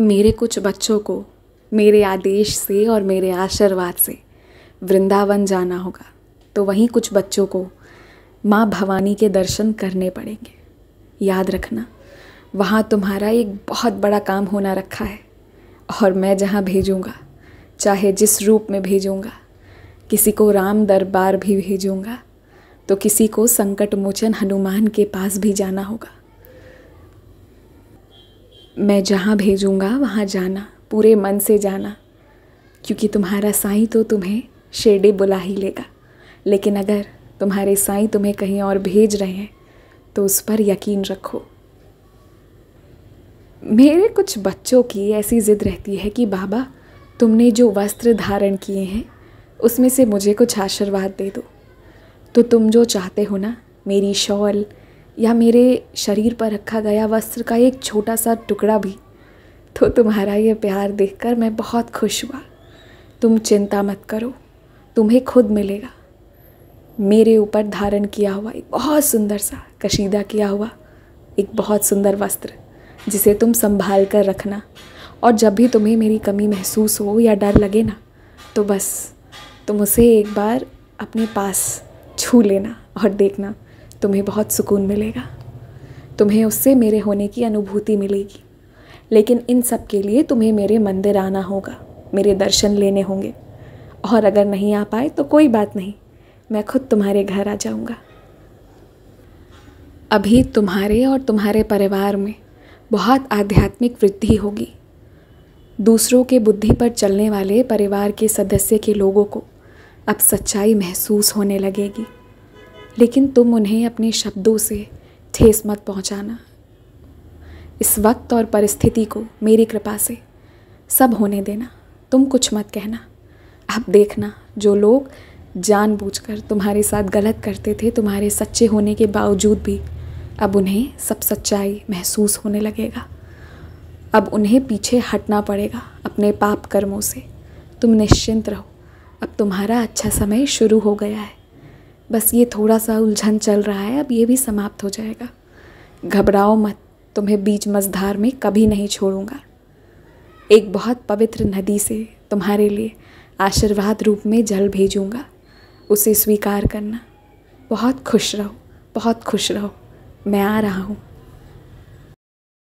मेरे कुछ बच्चों को मेरे आदेश से और मेरे आशीर्वाद से वृंदावन जाना होगा तो वहीं कुछ बच्चों को माँ भवानी के दर्शन करने पड़ेंगे याद रखना वहाँ तुम्हारा एक बहुत बड़ा काम होना रखा है और मैं जहाँ भेजूँगा चाहे जिस रूप में भेजूँगा किसी को राम दरबार भी भेजूँगा तो किसी को संकट मोचन हनुमान के पास भी जाना होगा मैं जहाँ भेजूँगा वहाँ जाना पूरे मन से जाना क्योंकि तुम्हारा साईं तो तुम्हें शेडे बुला ही लेगा लेकिन अगर तुम्हारे साईं तुम्हें कहीं और भेज रहे हैं तो उस पर यकीन रखो मेरे कुछ बच्चों की ऐसी ज़िद रहती है कि बाबा तुमने जो वस्त्र धारण किए हैं उसमें से मुझे कुछ आशीर्वाद दे दो तो तुम जो चाहते हो ना मेरी शॉल या मेरे शरीर पर रखा गया वस्त्र का एक छोटा सा टुकड़ा भी तो तुम्हारा ये प्यार देखकर मैं बहुत खुश हुआ तुम चिंता मत करो तुम्हें खुद मिलेगा मेरे ऊपर धारण किया हुआ एक बहुत सुंदर सा कशीदा किया हुआ एक बहुत सुंदर वस्त्र जिसे तुम संभाल कर रखना और जब भी तुम्हें मेरी कमी महसूस हो या डर लगे ना तो बस तुम उसे एक बार अपने पास छू लेना और देखना तुम्हें बहुत सुकून मिलेगा तुम्हें उससे मेरे होने की अनुभूति मिलेगी लेकिन इन सब के लिए तुम्हें मेरे मंदिर आना होगा मेरे दर्शन लेने होंगे और अगर नहीं आ पाए तो कोई बात नहीं मैं खुद तुम्हारे घर आ जाऊँगा अभी तुम्हारे और तुम्हारे परिवार में बहुत आध्यात्मिक वृद्धि होगी दूसरों के बुद्धि पर चलने वाले परिवार के सदस्य के लोगों को अब सच्चाई महसूस होने लगेगी लेकिन तुम उन्हें अपने शब्दों से ठेस मत पहुंचाना इस वक्त और परिस्थिति को मेरी कृपा से सब होने देना तुम कुछ मत कहना अब देखना जो लोग जानबूझकर तुम्हारे साथ गलत करते थे तुम्हारे सच्चे होने के बावजूद भी अब उन्हें सब सच्चाई महसूस होने लगेगा अब उन्हें पीछे हटना पड़ेगा अपने पाप कर्मों से तुम निश्चिंत रहो अब तुम्हारा अच्छा समय शुरू हो गया है बस ये थोड़ा सा उलझन चल रहा है अब ये भी समाप्त हो जाएगा घबराओ मत तुम्हें बीच मझधार में कभी नहीं छोड़ूंगा एक बहुत पवित्र नदी से तुम्हारे लिए आशीर्वाद रूप में जल भेजूंगा उसे स्वीकार करना बहुत खुश रहो बहुत खुश रहो मैं आ रहा हूँ